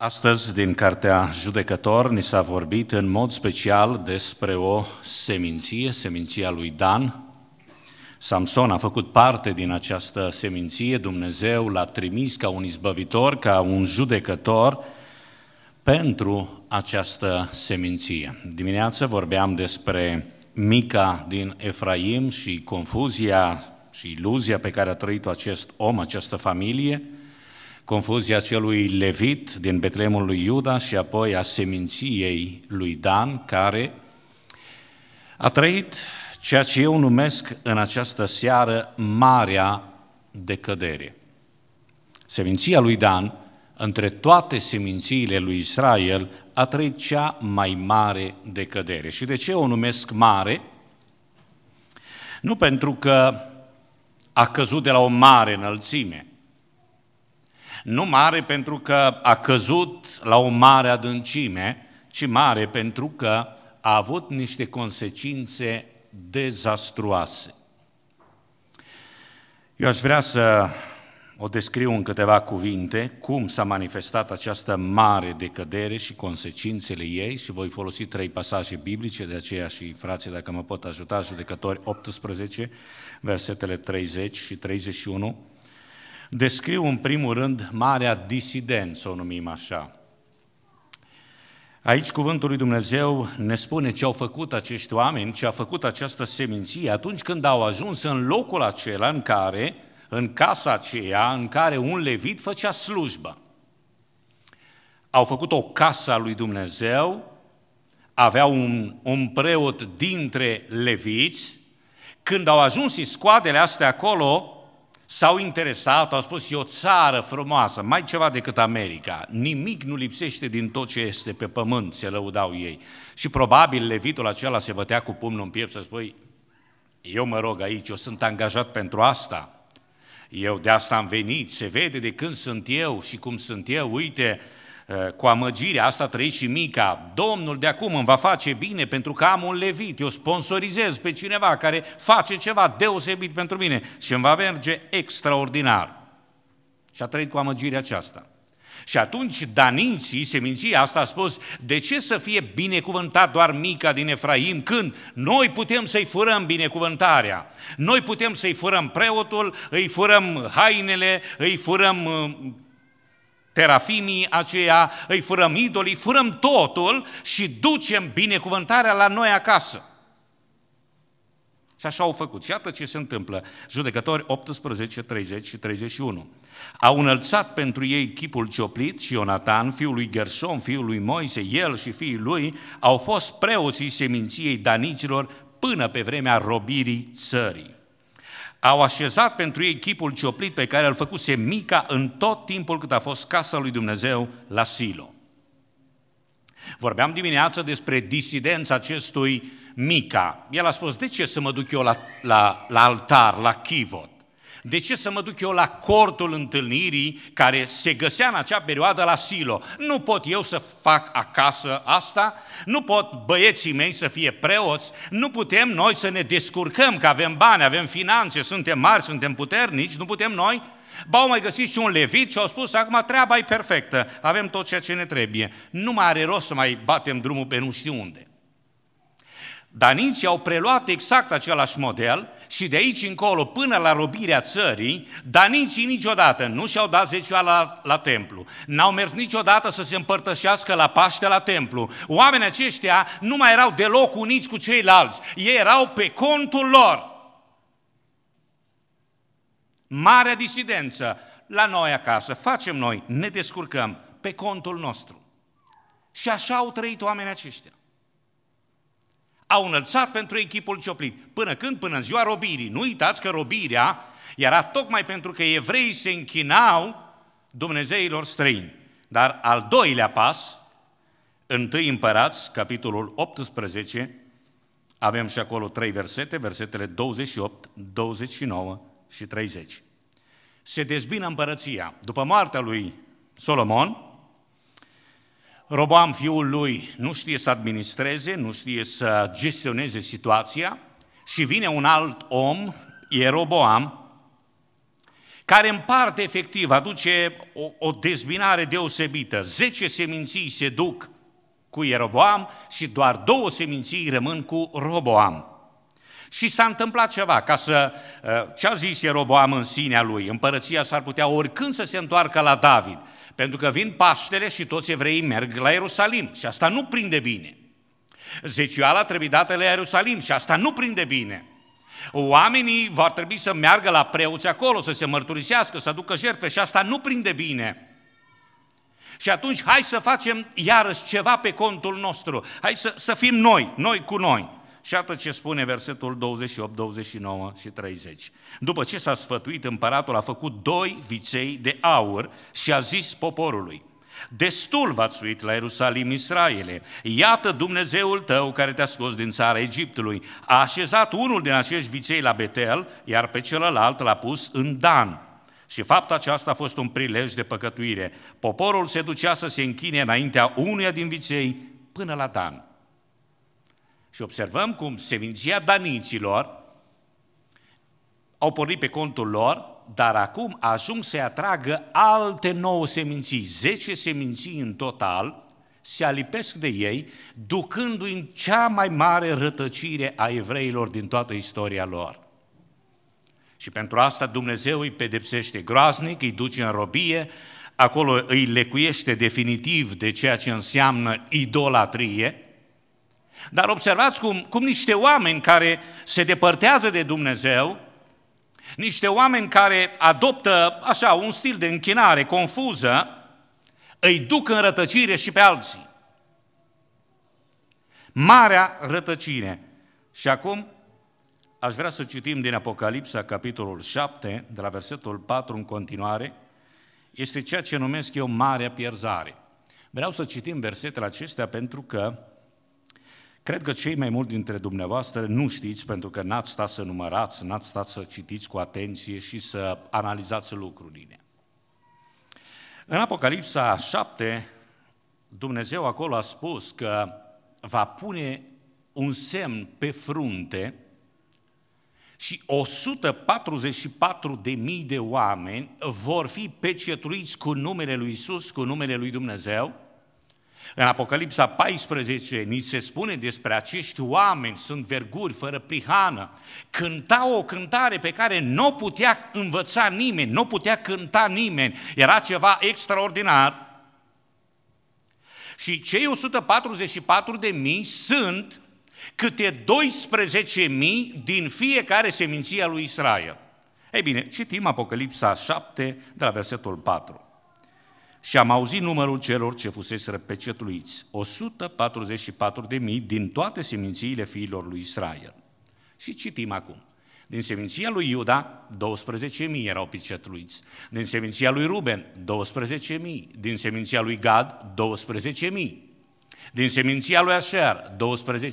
Astăzi, din Cartea Judecător, ni s-a vorbit în mod special despre o seminție, seminția lui Dan. Samson a făcut parte din această seminție, Dumnezeu l-a trimis ca un izbăvitor, ca un judecător pentru această seminție. Dimineață vorbeam despre Mica din Efraim și confuzia și iluzia pe care a trăit-o acest om, această familie – confuzia celui Levit din Betlemul lui Iuda și apoi a seminției lui Dan, care a trăit ceea ce eu numesc în această seară marea decădere. Seminția lui Dan, între toate semințiile lui Israel, a trăit cea mai mare decădere. Și de ce o numesc mare? Nu pentru că a căzut de la o mare înălțime, nu mare pentru că a căzut la o mare adâncime, ci mare pentru că a avut niște consecințe dezastruoase. Eu aș vrea să o descriu în câteva cuvinte cum s-a manifestat această mare decădere și consecințele ei și voi folosi trei pasaje biblice, de aceea și frații, dacă mă pot ajuta, judecători 18, versetele 30 și 31, descriu în primul rând marea disidență, o numim așa. Aici cuvântul lui Dumnezeu ne spune ce au făcut acești oameni, ce a făcut această seminție atunci când au ajuns în locul acela în care, în casa aceea, în care un levit făcea slujbă. Au făcut o casă a lui Dumnezeu, aveau un, un preot dintre leviți, când au ajuns și scoadele astea acolo, S-au interesat, au spus, e o țară frumoasă, mai ceva decât America. Nimic nu lipsește din tot ce este pe pământ, se lăudau ei. Și probabil levitul acela se bătea cu pumnul în piept să spui, eu mă rog aici, eu sunt angajat pentru asta, eu de asta am venit, se vede de când sunt eu și cum sunt eu, uite, uh, Eh, cu amăgirea asta trăit și mica, Domnul de acum îmi va face bine pentru că am un levit, eu sponsorizez pe cineva care face ceva deosebit pentru mine și îmi va merge extraordinar. Și a trăit cu amăgirea aceasta. Și atunci daninții, seminția asta a spus, de ce să fie binecuvântat doar mica din Efraim când noi putem să-i furăm binecuvântarea? Noi putem să-i furăm preotul, îi furăm hainele, îi furăm uh, terafimii aceia, îi furăm idolii, furăm totul și ducem binecuvântarea la noi acasă. Și așa au făcut. Și iată ce se întâmplă. Judecători 18, 30 și 31. Au înălțat pentru ei chipul cioplit și Ionatan, fiul lui Gerson, fiul lui Moise, el și fiii lui, au fost preoții seminției danicilor până pe vremea robirii țării. Au așezat pentru ei chipul cioplit pe care îl făcuse Mica în tot timpul cât a fost casa lui Dumnezeu la Silo. Vorbeam dimineață despre disidența acestui Mica. El a spus, de ce să mă duc eu la, la, la altar, la chivot? De ce să mă duc eu la cortul întâlnirii care se găsea în acea perioadă la Silo? Nu pot eu să fac acasă asta? Nu pot băieții mei să fie preoți? Nu putem noi să ne descurcăm că avem bani, avem finanțe, suntem mari, suntem puternici? Nu putem noi? Ba, au mai găsit și un levit și au spus, acum treaba e perfectă, avem tot ceea ce ne trebuie. Nu mai are rost să mai batem drumul pe nu știu unde. Danicii au preluat exact același model și de aici încolo, până la robirea țării, danicii niciodată nu și-au dat zecioa la, la templu, n-au mers niciodată să se împărtășească la Paște la templu. Oamenii aceștia nu mai erau deloc uniți cu ceilalți, ei erau pe contul lor. Marea disidență la noi acasă, facem noi, ne descurcăm pe contul nostru. Și așa au trăit oamenii aceștia. Au înălțat pentru echipul cioplit. Până când? Până în ziua robirii. Nu uitați că robirea era tocmai pentru că evreii se închinau Dumnezeilor străini. Dar al doilea pas, întâi împărați, capitolul 18, avem și acolo trei versete, versetele 28, 29 și 30. Se dezbină împărăția. După moartea lui Solomon, Roboam fiul lui, nu știe să administreze, nu știe să gestioneze situația și vine un alt om, Ieroboam, care în parte efectiv aduce o, o dezbinare deosebită. Zece seminții se duc cu Ieroboam și doar două seminții rămân cu Roboam. Și s-a întâmplat ceva, ca să, uh, ce a zis Ieroboam în sinea lui, împărăția s-ar putea oricând să se întoarcă la David – pentru că vin Paștele și toți evreii merg la Ierusalim și asta nu prinde bine. Zecioala trebuie dată la Ierusalim și asta nu prinde bine. Oamenii vor trebui să meargă la preoți acolo, să se mărturisească, să aducă jertfe și asta nu prinde bine. Și atunci hai să facem iarăși ceva pe contul nostru, hai să, să fim noi, noi cu noi. Și atât ce spune versetul 28, 29 și 30. După ce s-a sfătuit, împăratul a făcut doi viței de aur și a zis poporului, Destul v-ați suit la Ierusalim, Israele. Iată Dumnezeul tău care te-a scos din țara Egiptului. A așezat unul din acești viței la Betel, iar pe celălalt l-a pus în Dan. Și faptul aceasta a fost un prilej de păcătuire. Poporul se ducea să se închine înaintea unuia din viței până la Dan. Și observăm cum seminția daninților au pornit pe contul lor, dar acum ajung să atragă alte nouă seminții, 10 seminții în total, se alipesc de ei, ducându-i în cea mai mare rătăcire a evreilor din toată istoria lor. Și pentru asta Dumnezeu îi pedepsește groaznic, îi duce în robie, acolo îi lecuiește definitiv de ceea ce înseamnă idolatrie, dar observați cum, cum niște oameni care se depărtează de Dumnezeu, niște oameni care adoptă așa un stil de închinare confuză, îi duc în rătăcire și pe alții. Marea rătăcire. Și acum aș vrea să citim din Apocalipsa, capitolul 7, de la versetul 4 în continuare, este ceea ce numesc eu marea pierzare. Vreau să citim versetele acestea pentru că Cred că cei mai mulți dintre dumneavoastră nu știți, pentru că n-ați stat să numărați, n-ați stat să citiți cu atenție și să analizați lucrurile. În Apocalipsa 7, Dumnezeu acolo a spus că va pune un semn pe frunte și 144 de mii de oameni vor fi pecetuiți cu numele lui Isus, cu numele lui Dumnezeu, în Apocalipsa 14 ni se spune despre acești oameni, sunt verguri, fără prihană, cântau o cântare pe care nu o putea învăța nimeni, nu o putea cânta nimeni, era ceva extraordinar. Și cei 144 de mii sunt câte 12 mii din fiecare seminție a lui Israel. Ei bine, citim Apocalipsa 7, de la versetul 4 și am auzit numărul celor ce fusese răpecetluiți, 144.000 din toate semințiile fiilor lui Israel. Și citim acum. Din seminția lui Iuda, 12.000 erau picetluiți. Din seminția lui Ruben, 12.000. Din seminția lui Gad, din seminția lui Asher,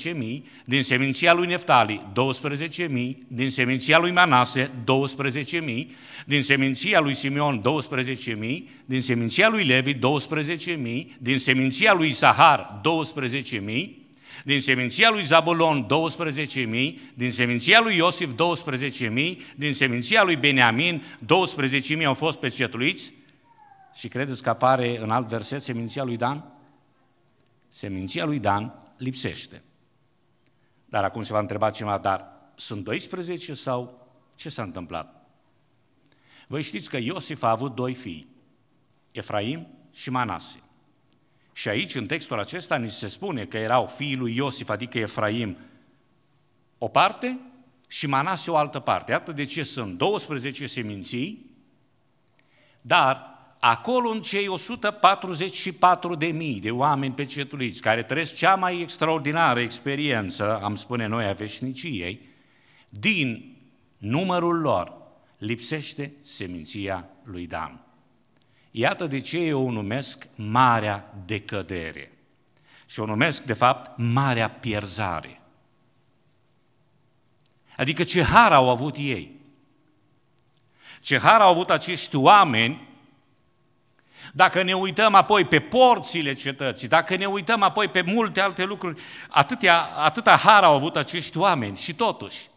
12.000, din seminția lui Neftali, 12.000, din seminția lui Manase, 12.000, din seminția lui Simeon, 12.000, din seminția lui Levi, 12.000, din seminția lui Sahar, 12.000, din seminția lui Zabulon 12.000, din seminția lui Iosif 12.000, din seminția lui Beniamin 12.000 au fost pecetuiți. și credeți că apare în alt verset seminția lui Dan? Seminția lui Dan lipsește. Dar acum se va întreba cineva, dar sunt 12 sau ce s-a întâmplat? Voi știți că Iosif a avut doi fii, Efraim și Manase. Și aici, în textul acesta, ni se spune că erau fiii lui Iosif, adică Efraim, o parte și Manase o altă parte. Iată de ce sunt 12 seminții, dar Acolo în cei 144 de mii de oameni pecetuliți, care trăiesc cea mai extraordinară experiență, am spune noi, a veșniciei, din numărul lor lipsește seminția lui Dan. Iată de ce eu o numesc Marea Decădere. Și o numesc, de fapt, Marea Pierzare. Adică ce har au avut ei. Ce har au avut acești oameni dacă ne uităm apoi pe porțile cetății, dacă ne uităm apoi pe multe alte lucruri, atâtea, atâta har au avut acești oameni și totuși,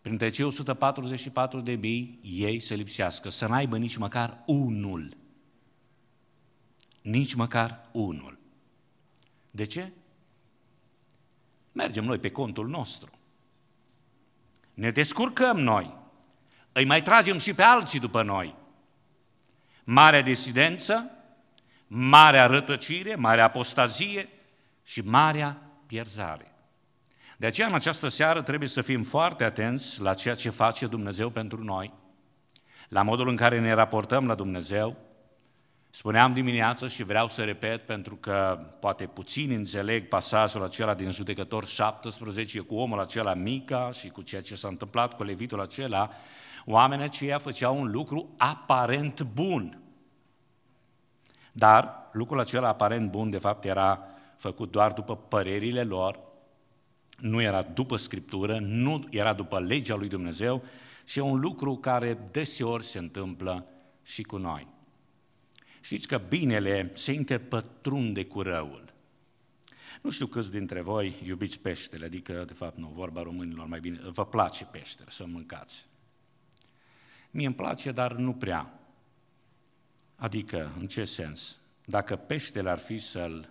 printre cei 144 de mii, ei se lipsească, să n-aibă nici măcar unul. Nici măcar unul. De ce? Mergem noi pe contul nostru. Ne descurcăm noi. Îi mai tragem și pe alții după noi mare disidență, marea rătăcire, marea apostazie și marea pierzare. De aceea, în această seară, trebuie să fim foarte atenți la ceea ce face Dumnezeu pentru noi, la modul în care ne raportăm la Dumnezeu. Spuneam dimineață și vreau să repet, pentru că poate puțin înțeleg pasajul acela din judecător 17 cu omul acela Mica și cu ceea ce s-a întâmplat cu levitul acela, Oamenii aceia făceau un lucru aparent bun. Dar lucrul acela aparent bun, de fapt, era făcut doar după părerile lor, nu era după Scriptură, nu era după legea lui Dumnezeu și e un lucru care deseori se întâmplă și cu noi. Știți că binele se interpătrunde cu răul. Nu știu câți dintre voi iubiți peștele, adică, de fapt, nu, vorba românilor mai bine, vă place peștele, să mâncați. Mie îmi place, dar nu prea. Adică, în ce sens? Dacă peștele ar fi să-l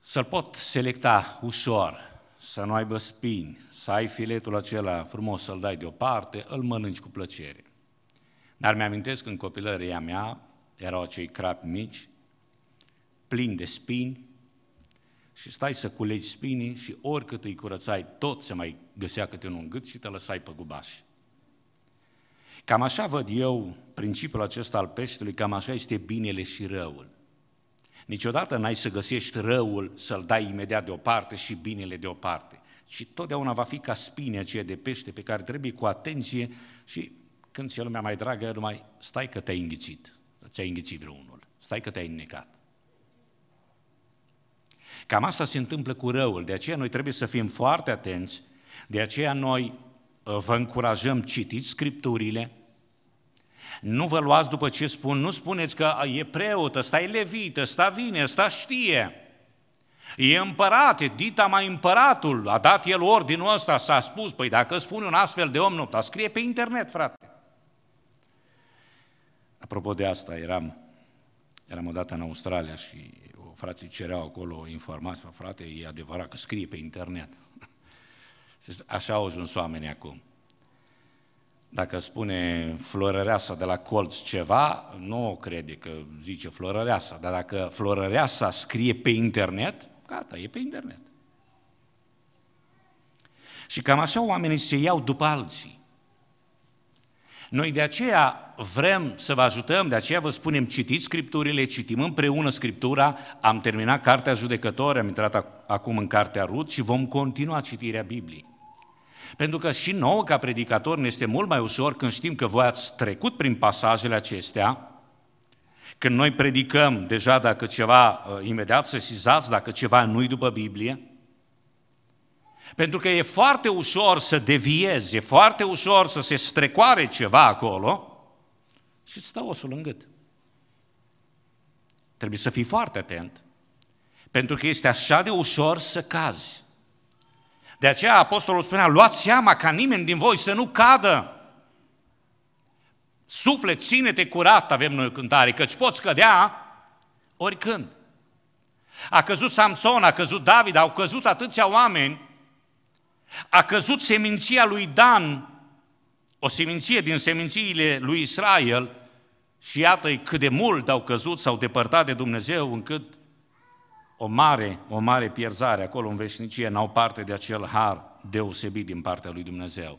să pot selecta ușor, să nu aibă spini, să ai filetul acela frumos să-l dai deoparte, îl mănânci cu plăcere. Dar mi-amintesc în copilăria mea, erau acei crapi mici, plini de spini, și stai să culegi spinii și oricât îi curățai, tot se mai găsea câte unul în gât și te lăsai pe gubași. Cam așa văd eu principiul acesta al peștelui, cam așa este binele și răul. Niciodată n-ai să găsești răul să-l dai imediat deoparte și binele deoparte. Și totdeauna va fi ca spine aceea de pește pe care trebuie cu atenție și când ți-e lumea mai dragă, numai stai că te-ai înghițit, ți-ai înghițit vreunul, stai că te-ai înnecat. Cam asta se întâmplă cu răul, de aceea noi trebuie să fim foarte atenți, de aceea noi uh, vă încurajăm, citiți Scripturile, nu vă luați după ce spun, nu spuneți că e preot, ăsta e levit, ăsta vine, ăsta știe. E împărat, dita mai împăratul, a dat el ordinul ăsta, s-a spus, păi dacă spune un astfel de om, nu, dar scrie pe internet, frate. Apropo de asta, eram, eram odată în Australia și frații cereau acolo informații, frate, e adevărat că scrie pe internet. Așa au ajuns oamenii acum. Dacă spune Florăreasa de la colț ceva, nu o crede că zice Florăreasa, dar dacă Florăreasa scrie pe internet, gata, e pe internet. Și cam așa oamenii se iau după alții. Noi de aceea vrem să vă ajutăm, de aceea vă spunem citiți Scripturile, citim împreună Scriptura, am terminat Cartea Judecători, am intrat acum în Cartea Rut și vom continua citirea Bibliei. Pentru că și nouă, ca predicator, ne este mult mai ușor când știm că voi ați trecut prin pasajele acestea, când noi predicăm deja dacă ceva, uh, imediat să sizați, dacă ceva nu-i după Biblie, pentru că e foarte ușor să deviezi, e foarte ușor să se strecoare ceva acolo și stă osul în gât. Trebuie să fii foarte atent, pentru că este așa de ușor să cazi. De aceea apostolul spunea, luați seama ca nimeni din voi să nu cadă. Suflet, ține-te curat, avem noi o cântare, căci poți cădea oricând. A căzut Samson, a căzut David, au căzut atâția oameni, a căzut seminția lui Dan, o seminție din semințiile lui Israel, și iată cât de mult au căzut, s-au depărtat de Dumnezeu, încât o mare, o mare pierzare acolo în veșnicie, n-au parte de acel har deosebit din partea lui Dumnezeu.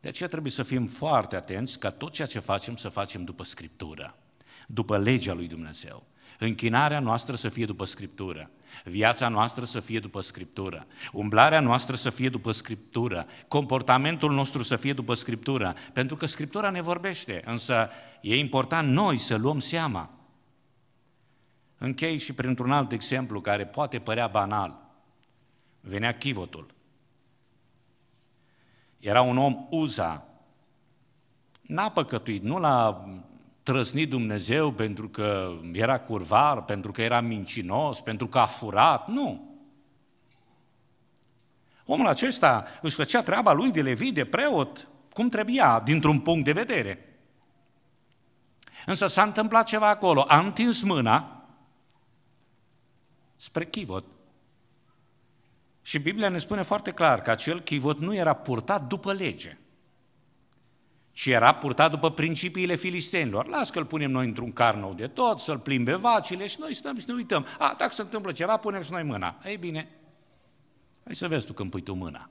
De aceea trebuie să fim foarte atenți ca tot ceea ce facem să facem după Scriptură, după legea lui Dumnezeu. Închinarea noastră să fie după Scriptură, viața noastră să fie după Scriptură, umblarea noastră să fie după Scriptură, comportamentul nostru să fie după Scriptură, pentru că Scriptura ne vorbește, însă e important noi să luăm seama Închei și printr-un alt exemplu care poate părea banal. Venea chivotul. Era un om uza. N-a păcătuit, nu l-a trăsnit Dumnezeu pentru că era curvar, pentru că era mincinos, pentru că a furat, nu. Omul acesta își făcea treaba lui de levi, de preot, cum trebuia, dintr-un punct de vedere. Însă s-a întâmplat ceva acolo, a întins mâna, spre chivot. Și Biblia ne spune foarte clar că acel chivot nu era purtat după lege, ci era purtat după principiile filistenilor. Las că îl punem noi într-un carnou de tot, să-l plimbe vacile și noi stăm și ne uităm. A, dacă se întâmplă ceva, punem și noi mâna. Ei bine, hai să vezi tu când pui tu mâna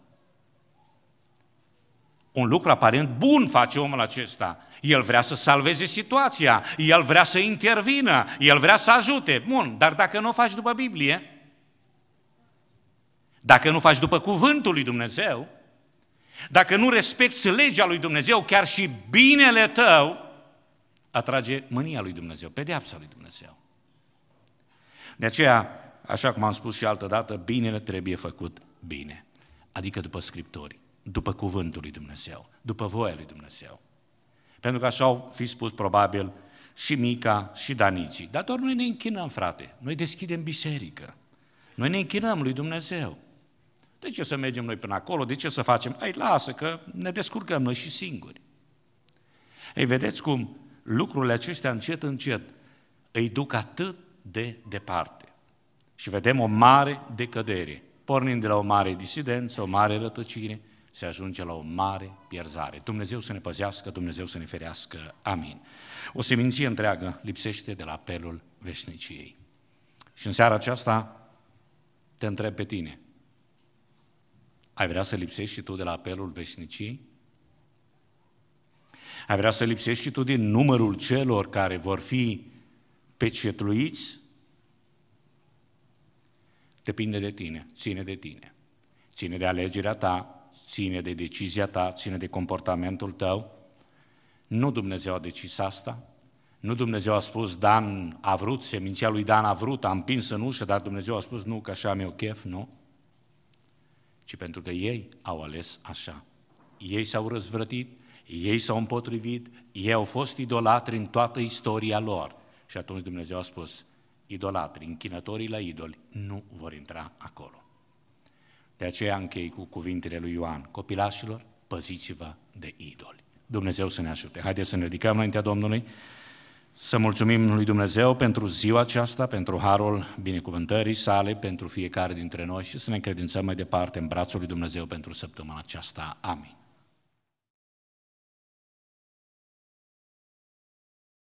un lucru aparent bun face omul acesta. El vrea să salveze situația, el vrea să intervină, el vrea să ajute. Bun, dar dacă nu o faci după Biblie, dacă nu faci după cuvântul lui Dumnezeu, dacă nu respecti legea lui Dumnezeu, chiar și binele tău atrage mânia lui Dumnezeu, pedeapsa lui Dumnezeu. De aceea, așa cum am spus și altă dată, binele trebuie făcut bine, adică după Scripturi după cuvântul lui Dumnezeu, după voia lui Dumnezeu. Pentru că așa au fi spus probabil și Mica și Danici. Dar doar noi ne închinăm, frate, noi deschidem biserică. Noi ne închinăm lui Dumnezeu. De ce să mergem noi până acolo? De ce să facem? Ai, lasă că ne descurcăm noi și singuri. Ei, vedeți cum lucrurile acestea încet, încet îi duc atât de departe. Și vedem o mare decădere, pornind de la o mare disidență, o mare rătăcire, se ajunge la o mare pierzare. Dumnezeu să ne păzească, Dumnezeu să ne ferească. Amin. O seminție întreagă lipsește de la apelul veșniciei. Și în seara aceasta te întreb pe tine, ai vrea să lipsești și tu de la apelul veșniciei? Ai vrea să lipsești și tu din numărul celor care vor fi pecetluiți? Depinde de tine, ține de tine, ține de alegerea ta, ține de decizia ta, ține de comportamentul tău. Nu Dumnezeu a decis asta, nu Dumnezeu a spus, Dan a vrut, seminția lui Dan a vrut, a împins în ușă, dar Dumnezeu a spus, nu, că așa mi o chef, nu. Ci pentru că ei au ales așa. Ei s-au răzvrătit, ei s-au împotrivit, ei au fost idolatri în toată istoria lor. Și atunci Dumnezeu a spus, idolatri, închinătorii la idoli, nu vor intra acolo. De aceea închei cu cuvintele lui Ioan. Copilașilor, păziți-vă de idoli. Dumnezeu să ne ajute. Haideți să ne ridicăm înaintea Domnului, să mulțumim lui Dumnezeu pentru ziua aceasta, pentru harul binecuvântării sale, pentru fiecare dintre noi și să ne încredințăm mai departe în brațul lui Dumnezeu pentru săptămâna aceasta. Amin.